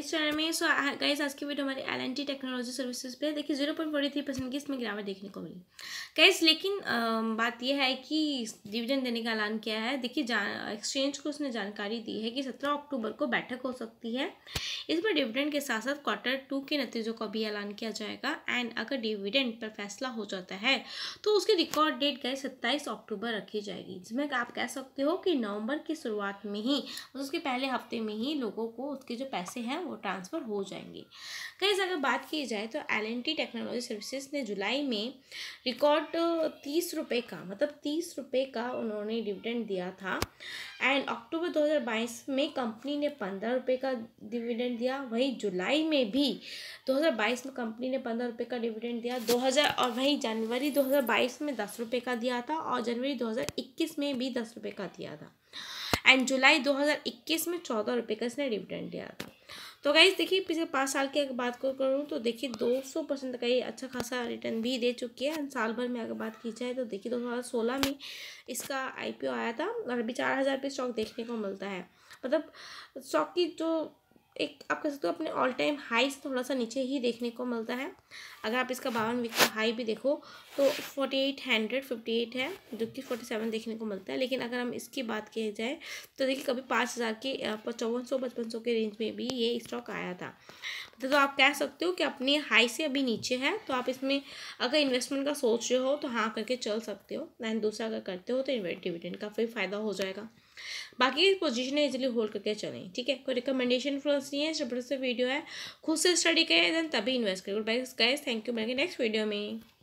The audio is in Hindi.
इस चैनल में सो गाइस आज की वीडियो हमारी L N T technology services पे देखिए zero point forty three percent की इसमें गिरावट देखने को मिली गाइस लेकिन आ, बात यह है कि डिविडेंड देने का ऐलान किया है देखिए जान एक्सचेंज को उसने जानकारी दी है कि सत्रह अक्टूबर को बैठक हो सकती है इस पर डिविडेंड के साथ साथ क्वार्टर टू के नतीजों का भी ऐलान किया जाएगा एंड अगर डिविडेंड पर फैसला हो जाता है तो उसकी रिकॉर्ड डेट गए सत्ताईस अक्टूबर रखी जाएगी जिसमें आप कह सकते हो कि नवंबर की शुरुआत में ही मतलब उसके पहले हफ्ते में ही लोगों को उसके जो पैसे हैं वो ट्रांसफ़र हो जाएंगे कहीं अगर बात की जाए तो एल टेक्नोलॉजी सर्विसेज ने जुलाई में रिकॉर्ड तीस रुपये का मतलब तीस रुपये का उन्होंने डिविडेंड दिया था एंड अक्टूबर 2022 में कंपनी ने पंद्रह रुपये का डिविडेंड दिया वहीं जुलाई में भी 2022 में कंपनी ने पंद्रह रुपये का डिविडेंड दिया 2000 और वहीं जनवरी 2022 में दस रुपये का दिया था और जनवरी 2021 में भी दस रुपये का दिया था एंड जुलाई 2021 में चौदह रुपये का इसने डिविडेंड दिया था तो गाइज देखिए पिछले पाँच साल की अगर बात करूँ तो देखिए 200 परसेंट का ये अच्छा खासा रिटर्न भी दे चुकी है एंड साल भर में अगर बात की जाए तो देखिए 2016 में इसका आईपीओ आया था और अभी चार हज़ार पे स्टॉक देखने को मिलता है मतलब स्टॉक की जो एक आप कह सकते हो अपने ऑल टाइम हाई से थोड़ा सा नीचे ही देखने को मिलता है अगर आप इसका बावन वीक का हाई भी देखो तो forty eight hundred fifty eight है जो कि फोर्टी सेवन देखने को मिलता है लेकिन अगर हम इसकी बात की जाए तो देखिए कभी पाँच हज़ार के चौवन सौ पचपन सौ के रेंज में भी ये स्टॉक आया था तो आप कह सकते हो कि अपनी हाई से अभी नीचे है तो आप इसमें अगर इन्वेस्टमेंट का सोच रहे हो तो हाँ करके चल सकते हो एंड दूसरा अगर करते हो तो डिविडेंड का फिर फायदा हो जाएगा बाकी पोजिशन इजिली होल्ड करके चलें ठीक है कोई रिकमेंडेशन फ्लोस नहीं है जबरदस्त वीडियो है खुद से स्टडी करें देन तभी इन्वेस्ट करें गुड गाइस थैंक यू मिलेंगे नेक्स्ट वीडियो में